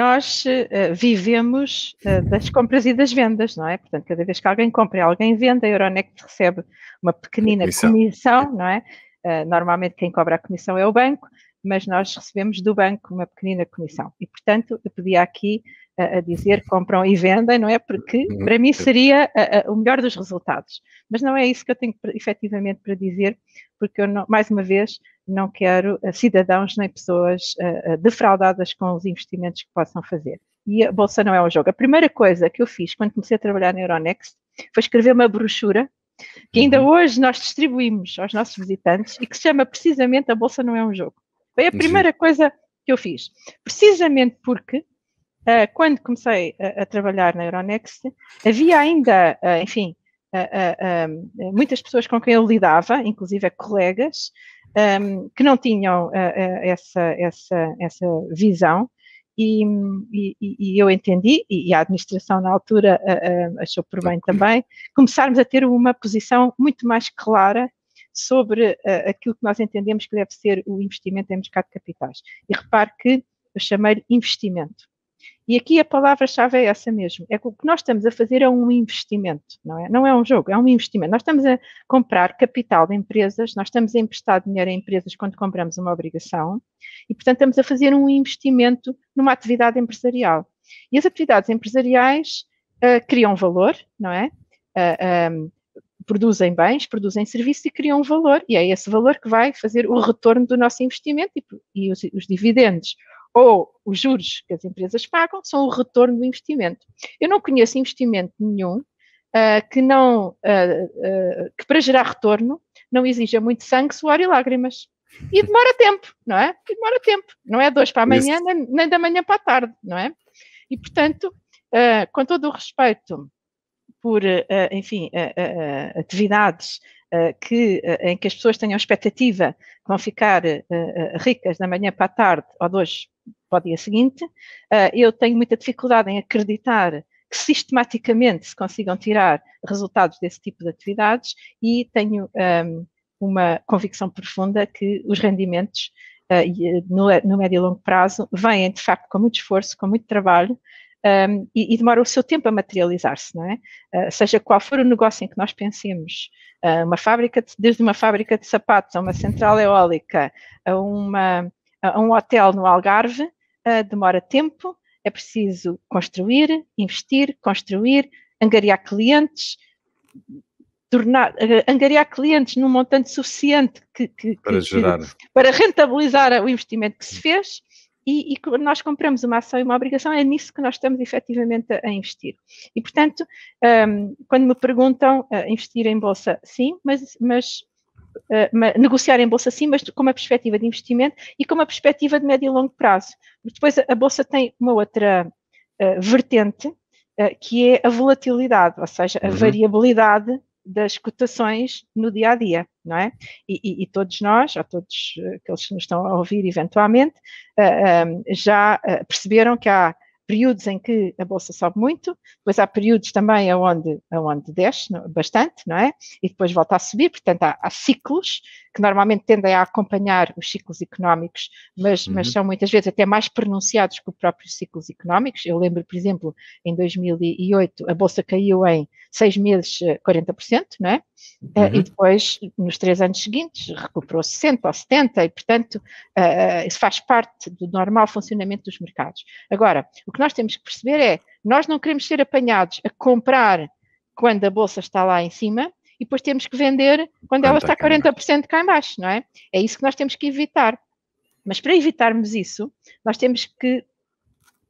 nós uh, vivemos uh, das compras e das vendas, não é? Portanto, cada vez que alguém compra e alguém vende, a Euronext recebe uma pequenina comissão, comissão não é? Uh, normalmente quem cobra a comissão é o banco, mas nós recebemos do banco uma pequenina comissão. E, portanto, eu podia aqui a, a dizer compram e vendem, não é? Porque uhum. para mim seria a, o melhor dos resultados. Mas não é isso que eu tenho efetivamente para dizer, porque eu, não, mais uma vez, não quero eh, cidadãos nem pessoas eh, eh, defraudadas com os investimentos que possam fazer. E a Bolsa não é um jogo. A primeira coisa que eu fiz quando comecei a trabalhar na Euronext foi escrever uma brochura que ainda uhum. hoje nós distribuímos aos nossos visitantes e que se chama precisamente A Bolsa Não É um Jogo. Foi a primeira Sim. coisa que eu fiz. Precisamente porque eh, quando comecei a, a, trabalhar na Euronext, havia ainda, eh, enfim, eh, ehm, muitas pessoas com quem eu lidava, inclusive colegas, ehm, que não tinham essa, essa, essa visão. E, e, e, eu entendi, e a administração na altura achou por bem também, começarmos a ter uma posição muito mais clara sobre aquilo que nós entendemos que deve ser o investimento em mercado de capitais. E repare que eu chamei-lhe investimento e aqui a palavra-chave é essa mesmo. É que o que nós estamos a fazer é um investimento, não é? Não é um jogo, é um investimento. Nós estamos a comprar capital de empresas, nós estamos a emprestar dinheiro a empresas quando compramos uma obrigação e, portanto, estamos a fazer um investimento numa atividade empresarial. E as atividades empresariais uh, criam valor, não é? Uh, eh, um, ehm, produzem bens, produzem serviços e criam valor, e é esse valor que vai fazer o retorno do nosso investimento e, e os, os dividendos ou os juros que as empresas pagam são o retorno do investimento. Eu não conheço investimento nenhum uh, que não uh, uh, que para gerar retorno não exija muito sangue, suor e lágrimas. E demora tempo, não é? E demora tempo. Não é dois para amanhã, nem, nem, da manhã para a tarde, não é? E portanto, com todo o respeito por, enfim, atividades eh, que, eh, em que as pessoas tenham expectativa que vão ficar eh, ricas da manhã para a tarde ou de hoje para o dia seguinte, eu tenho muita dificuldade em acreditar que sistematicamente se consigam tirar resultados desse tipo de atividades e tenho um, ehm, uma convicção profunda que os rendimentos uh, no, no, médio e longo prazo vêm, de facto, com muito esforço, com muito trabalho um, e, e, demora o seu tempo a materializar-se, não é? Uh, seja qual for o negócio em que nós pensemos, uh, uma fábrica, de, desde uma fábrica de sapatos a uma central eólica, a, uma, a um hotel no Algarve, uh, demora tempo, é preciso construir, investir, construir, angariar clientes, tornar, angariar clientes num montante suficiente que, que, para, que, para rentabilizar o investimento que se fez e, e, nós compramos uma ação e uma obrigação, é nisso que nós estamos efetivamente a, a investir. E, portanto, um, quando me perguntam uh, investir em bolsa, sim, mas, mas uh, negociar em bolsa, sim, mas com uma perspectiva de investimento e com uma perspectiva de médio e longo prazo. Mas depois a, a bolsa tem uma outra uh, vertente, que é a volatilidade, ou seja, a uhum. variabilidade das cotações no dia a dia, não é? E, e, e todos nós, ou todos eh, aqueles que nos estão a ouvir eventualmente, eh, eh, já perceberam que há períodos em que a bolsa sobe muito, depois há períodos também onde, aonde desce bastante, não é? E depois volta a subir, portanto há, há ciclos que normalmente tendem a acompanhar os ciclos económicos, mas, uhum. mas são muitas vezes até mais pronunciados que os próprios ciclos económicos. Eu lembro, por exemplo, em 2008 a bolsa caiu em seis meses 40%, eh, não é? Eh, uhum. E depois, nos três anos seguintes, recuperou 60 ou 70, e portanto, uh, isso faz parte do normal funcionamento dos mercados. Agora, o que nós temos que perceber é: nós não queremos ser apanhados a comprar quando a bolsa está lá em cima, e depois temos que vender quando ela está 40% cá embaixo, não é? É isso que nós temos que evitar. Mas para evitarmos isso, nós temos que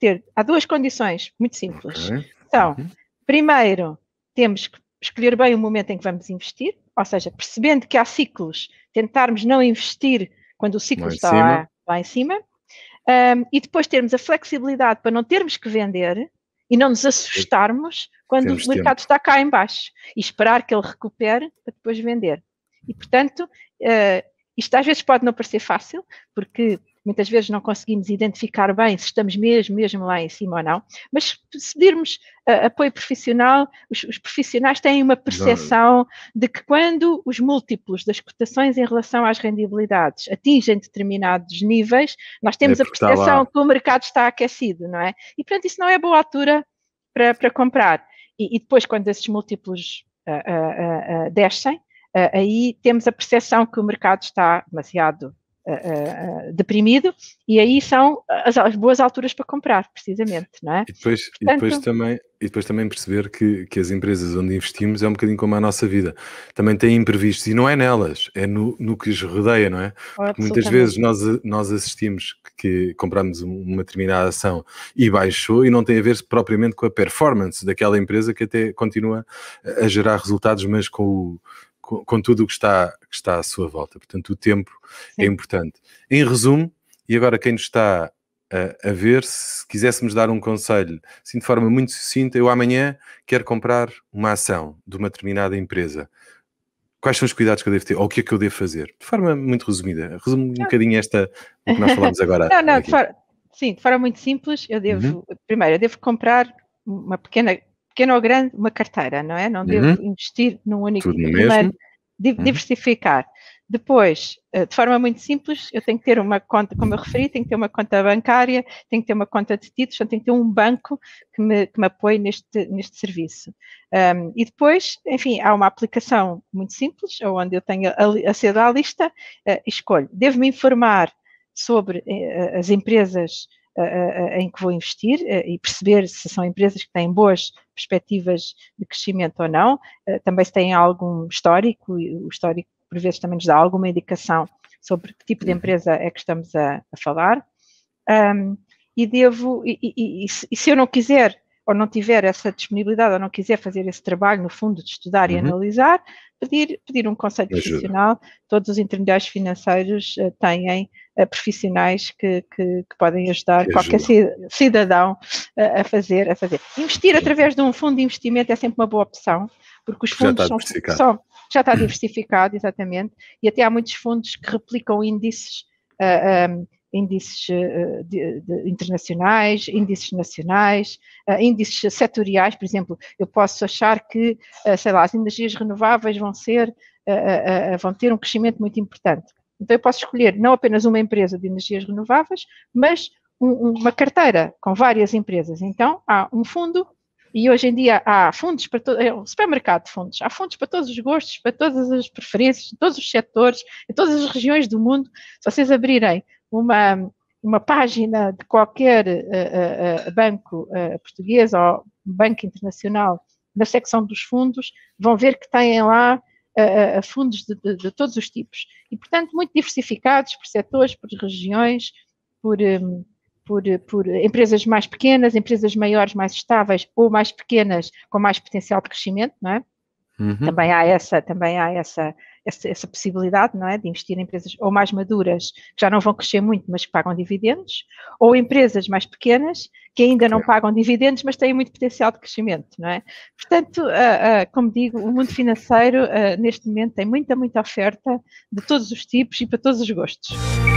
ter. Há duas condições muito simples. Okay. Então, uhum. primeiro, temos que escolher bem o momento em que vamos investir, ou seja, percebendo que há ciclos, tentarmos não investir quando o ciclo lá está lá, lá em cima, um, e depois termos a flexibilidade para não termos que vender e não nos assustarmos quando Temos o mercado tempo. está cá embaixo e esperar que ele recupere para depois vender. E, portanto, uh, isto às vezes pode não parecer fácil, porque muitas vezes não conseguimos identificar bem se estamos mesmo, mesmo lá em cima ou não, mas se pedirmos uh, apoio profissional, os, os, profissionais têm uma percepção de que quando os múltiplos das cotações em relação às rendibilidades atingem determinados níveis, nós temos é a percepção que o mercado está aquecido, não é? E portanto isso não é boa altura para, para comprar. E, e, depois quando esses múltiplos uh, uh, descem, aí temos a percepção que o mercado está demasiado uh, uh, deprimido, e aí são as, as, boas alturas para comprar, precisamente, não é? E depois, Portanto... e depois, também, e depois também perceber que, que as empresas onde investimos é um bocadinho como a nossa vida, também têm imprevistos, e não é nelas, é no, no que os rodeia, não é? Oh, Porque muitas vezes nós, nós assistimos que, que compramos uma determinada ação e baixou, e não tem a ver propriamente com a performance daquela empresa que até continua a gerar resultados, mas com o com, com tudo o que está, que está à sua volta. Portanto, o tempo é Sim. é importante. Em resumo, e agora quem nos está a, a ver, se quiséssemos dar um conselho, assim de forma muito sucinta, eu amanhã quero comprar uma ação de uma determinada empresa quais são os cuidados que eu devo ter ou o que é que eu devo fazer? De forma muito resumida, resumo um bocadinho esta o que nós falámos agora. não, não, de sim, de forma muito simples, eu devo, uhum. primeiro, eu devo comprar uma pequena pequeno ou grande, uma carteira, não é? Não devo uhum. investir num único Tudo plano, uhum. diversificar. Uhum. Depois, eh, de forma muito simples, eu tenho que ter uma conta, como eu referi, tenho que ter uma conta bancária, tenho que ter uma conta de títulos, então tenho que ter um banco que me, que me apoie neste, neste serviço. Um, e depois, enfim, há uma aplicação muito simples, onde eu tenho acesso à lista uh, e escolho. Devo-me informar sobre uh, as empresas eh, eh, eh, em que vou investir e perceber se são empresas que têm boas perspectivas de crescimento ou não, também se têm algum histórico, e o histórico por vezes também nos dá alguma indicação sobre que tipo de uhum. empresa é que estamos a, a falar. Um, e devo, e, e, e, e, se eu não quiser ou não tiver essa disponibilidade ou não quiser fazer esse trabalho, no fundo, de estudar e uhum. analisar, pedir, pedir um conselho profissional. Todos os intermediários financeiros têm profissionais que, que, que podem ajudar que qualquer cidadão a, fazer, a fazer. Investir através de um fundo de investimento é sempre uma boa opção, porque os fundos são, são, já está diversificado, exatamente, e até há muitos fundos que replicam índices. Uh, ah, um, ah, índices ah, internacionais, índices nacionais, índices setoriais, por exemplo, eu posso achar que, sei lá, as energias renováveis vão ser, vão ter um crescimento muito importante. Então eu posso escolher não apenas uma empresa de energias renováveis, mas um, uma carteira com várias empresas. Então há um fundo e hoje em dia há fundos para todo, é um supermercado de fundos, há fundos para todos os gostos, para todas as preferências, todos os setores, em todas as regiões do mundo. Se vocês abrirem uma, uma página de qualquer uh, uh, banco uh, português ou banco internacional na secção dos fundos, vão ver que têm lá a fundos de, de, de, todos os tipos. E, portanto, muito diversificados por setores, por regiões, por, hum, por, por, empresas mais pequenas, empresas maiores, mais estáveis ou mais pequenas com mais potencial de crescimento, não é? Uhum. Também há essa, também há essa, essa, essa, possibilidade, não é, de investir em empresas ou mais maduras, que já não vão crescer muito, mas que pagam dividendos, ou empresas mais pequenas, que ainda não pagam dividendos, mas têm muito potencial de crescimento, não é? Portanto, uh, uh, como digo, o mundo financeiro, uh, neste momento, tem muita, muita oferta de todos os tipos e para todos os gostos.